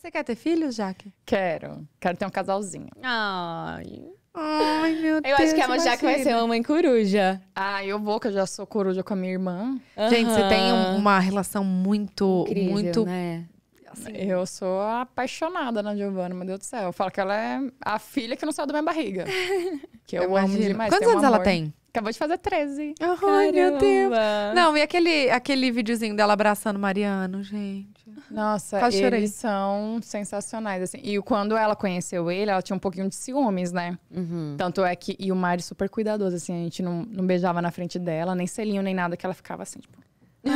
Você quer ter filhos, Jaque? Quero. Quero ter um casalzinho. Ai. Ai, meu eu Deus. Eu acho que a Jaque vai ser uma mãe coruja. Ah, eu vou, que eu já sou coruja com a minha irmã. Uhum. Gente, você tem uma relação muito, Incrível, muito. Né? Assim, eu sou apaixonada na Giovana, meu Deus do céu. Eu falo que ela é a filha que não saiu da minha barriga. que eu, eu amo demais. Quantos um anos amor. ela tem? Acabou de fazer 13. Ai, meu Deus. Não, e aquele, aquele videozinho dela abraçando Mariano, gente. Nossa, Quase eles são sensacionais, assim. E quando ela conheceu ele, ela tinha um pouquinho de ciúmes, né? Uhum. Tanto é que... E o Mari super cuidadoso, assim. A gente não, não beijava na frente dela, nem selinho, nem nada. Que ela ficava assim, tipo...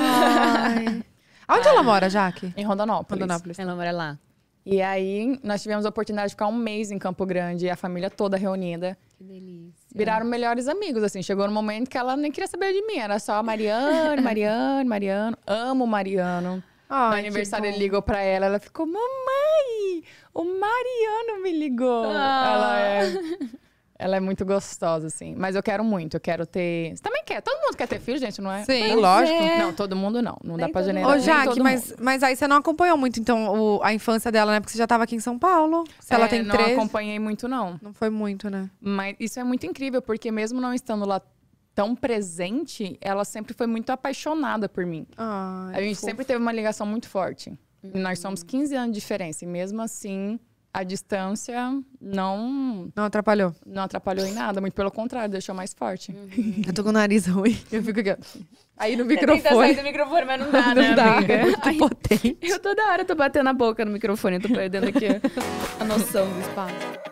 Onde ela mora, Jaque? Em Rondonópolis. Rondonópolis. Ela mora lá. E aí, nós tivemos a oportunidade de ficar um mês em Campo Grande, a família toda reunida. Que delícia. Viraram melhores amigos, assim. Chegou no momento que ela nem queria saber de mim, era só Mariano, Mariano, Mariano. Amo o Mariano. Ai, no tipo, aniversário ele ligou pra ela, ela ficou, mamãe, o Mariano me ligou. Ah. Ela é... Ela é muito gostosa, assim. Mas eu quero muito, eu quero ter. Você também quer? Todo mundo quer ter filho, gente, não é? Sim, é lógico. É. Não, todo mundo não. Não Nem dá pra generalizar. Ô, Jaque, mas, mas aí você não acompanhou muito, então, o, a infância dela, né? Porque você já tava aqui em São Paulo. Se é, ela tem três. Não acompanhei muito, não. Não foi muito, né? Mas isso é muito incrível, porque mesmo não estando lá tão presente, ela sempre foi muito apaixonada por mim. Ai, a gente fofo. sempre teve uma ligação muito forte. Uhum. Nós somos 15 uhum. anos de diferença e mesmo assim a distância não. Não atrapalhou. Não atrapalhou em nada, muito pelo contrário, deixou mais forte. Uhum. Eu tô com o nariz ruim, eu fico aqui. Aí no microfone. Tenta sair do microfone, mas não dá, né, não né? Dá. Amiga? É muito Ai, potente. Eu toda hora tô batendo a boca no microfone, eu tô perdendo aqui a noção do espaço.